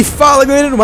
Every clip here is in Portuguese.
E fala galera do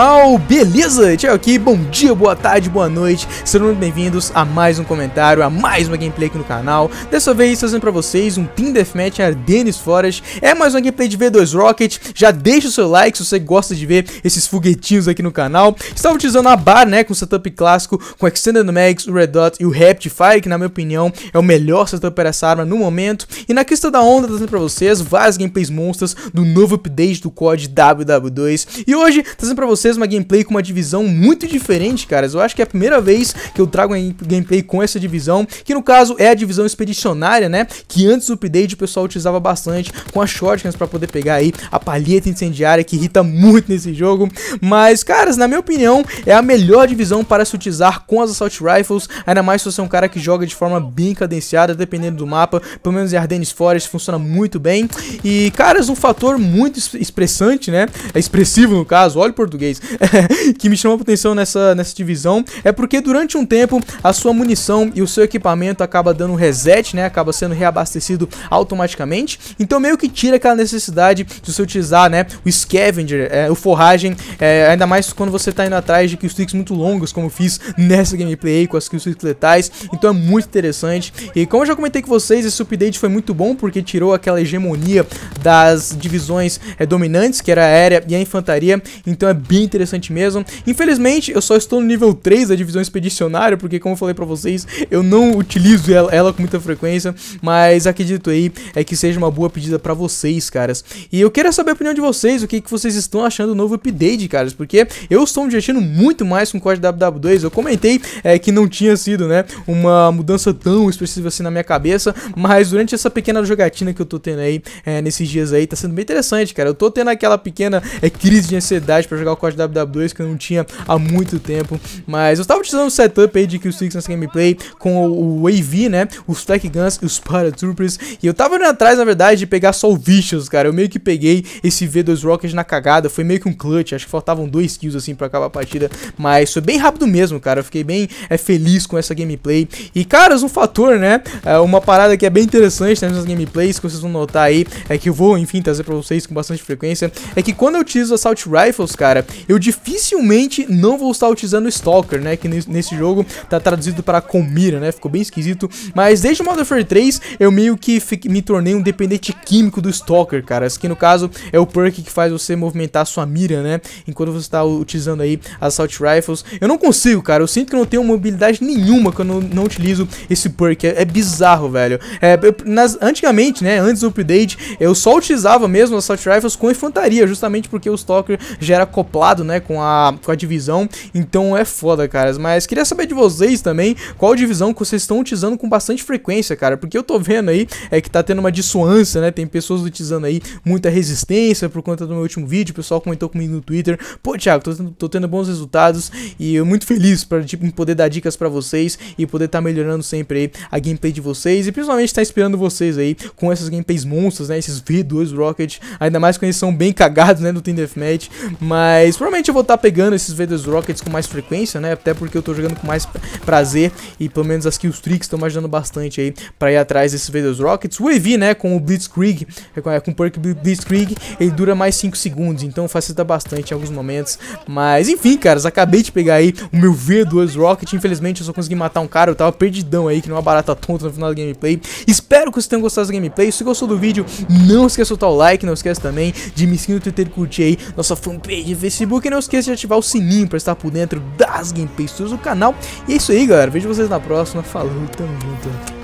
beleza? Tchau aqui, bom dia, boa tarde, boa noite Sejam muito bem-vindos a mais um comentário, a mais uma gameplay aqui no canal Dessa vez trazendo pra vocês um Team Deathmatch Ardenes Forest É mais uma gameplay de V2 Rocket Já deixa o seu like se você gosta de ver esses foguetinhos aqui no canal Estava utilizando a bar, né, com setup clássico Com Extended Mags, o Red Dot e o Rapid Fire Que na minha opinião é o melhor setup para essa arma no momento E na crista da onda trazendo pra vocês várias gameplays monstras Do novo update do COD WW2 E hoje hoje, trazendo pra vocês uma gameplay com uma divisão muito diferente, caras. Eu acho que é a primeira vez que eu trago uma gameplay com essa divisão, que no caso é a divisão expedicionária, né? Que antes do update o pessoal utilizava bastante com as shotguns pra poder pegar aí a palheta incendiária que irrita muito nesse jogo. Mas, caras, na minha opinião, é a melhor divisão para se utilizar com as Assault Rifles, ainda mais se você é um cara que joga de forma bem cadenciada, dependendo do mapa, pelo menos em Ardennes Forest funciona muito bem. E, caras, um fator muito expressante, né? É expressivo no caso caso, olha o português, que me chamou a atenção nessa, nessa divisão é porque durante um tempo a sua munição e o seu equipamento acaba dando um reset, né? Acaba sendo reabastecido automaticamente. Então meio que tira aquela necessidade de você utilizar, né? O scavenger, é, o forragem, é, ainda mais quando você tá indo atrás de kills muito longos como eu fiz nessa gameplay com as kills letais. Então é muito interessante. E como eu já comentei com vocês, esse update foi muito bom porque tirou aquela hegemonia das divisões é, dominantes, que era a aérea e a infantaria então é bem interessante mesmo. Infelizmente, eu só estou no nível 3 da divisão expedicionária, porque como eu falei pra vocês, eu não utilizo ela, ela com muita frequência, mas acredito aí é que seja uma boa pedida pra vocês, caras. E eu quero saber a opinião de vocês, o que, que vocês estão achando do novo update, caras, porque eu estou me divertindo muito mais com o código WW2, eu comentei é, que não tinha sido, né, uma mudança tão expressiva assim na minha cabeça, mas durante essa pequena jogatina que eu tô tendo aí, é, nesses dias aí, tá sendo bem interessante, cara, eu tô tendo aquela pequena é, crise de ansiedade pra jogar o código WW2 que eu não tinha há muito tempo. Mas eu tava utilizando o setup aí de Kill Six nessa gameplay com o AV, né? Os Tech Guns e os Paratroopers. E eu tava indo atrás, na verdade, de pegar só o Vicious, cara. Eu meio que peguei esse V2 Rocket na cagada. Foi meio que um clutch. Acho que faltavam dois kills assim pra acabar a partida. Mas foi bem rápido mesmo, cara. Eu fiquei bem é, feliz com essa gameplay. E, caras, um fator, né? É uma parada que é bem interessante né, nas gameplays que vocês vão notar aí. É que eu vou, enfim, trazer pra vocês com bastante frequência. É que quando eu utilizo Assault Rifles, cara, eu dificilmente não vou estar utilizando Stalker, né? Que nesse jogo tá traduzido para Comira, né? Ficou bem esquisito. Mas desde o Modern Warfare 3, eu meio que me tornei um dependente químico do Stalker, cara. Assim que no caso é o perk que faz você movimentar sua mira, né? Enquanto você tá utilizando aí Assault Rifles. Eu não consigo, cara. Eu sinto que não tenho mobilidade nenhuma quando eu não utilizo esse perk. É, é bizarro, velho. É, eu, nas, antigamente, né? Antes do update, eu só utilizava mesmo Assault Rifles com infantaria, justamente porque o Stalker já era acoplado, né, com a, com a divisão. Então é foda, caras. Mas queria saber de vocês também qual divisão que vocês estão utilizando com bastante frequência, cara. Porque eu tô vendo aí é que tá tendo uma dissuância, né? Tem pessoas utilizando aí muita resistência por conta do meu último vídeo. O pessoal comentou comigo no Twitter. Pô, Thiago, tô, tô tendo bons resultados e eu muito feliz pra, tipo, poder dar dicas pra vocês e poder estar tá melhorando sempre aí a gameplay de vocês e principalmente tá inspirando vocês aí com essas gameplays monstros, né? Esses V2 Rocket, ainda mais quando eles são bem cagados, né? no Team Deathmatch. Mas provavelmente eu vou estar tá pegando esses Vader's Rockets com mais frequência, né? Até porque eu tô jogando com mais prazer e pelo menos as Kills Tricks estão me ajudando bastante aí pra ir atrás desses Vader's Rockets. O EV, né, com o Blitzkrieg, é é com o perk Blitzkrieg, ele dura mais 5 segundos, então facilita bastante em alguns momentos. Mas enfim, caras, acabei de pegar aí o meu V2 Rocket. Infelizmente eu só consegui matar um cara, eu tava perdidão aí, que não é uma barata tonta no final da gameplay. Espero que vocês tenham gostado da gameplay. Se gostou do vídeo, não esqueça de soltar o like, não esqueça também de me seguir no Twitter e curtir aí nossa fanpage Facebook. E não esqueça de ativar o sininho para estar por dentro das gameplays do canal. E é isso aí, galera. Vejo vocês na próxima. Falou, tamo junto.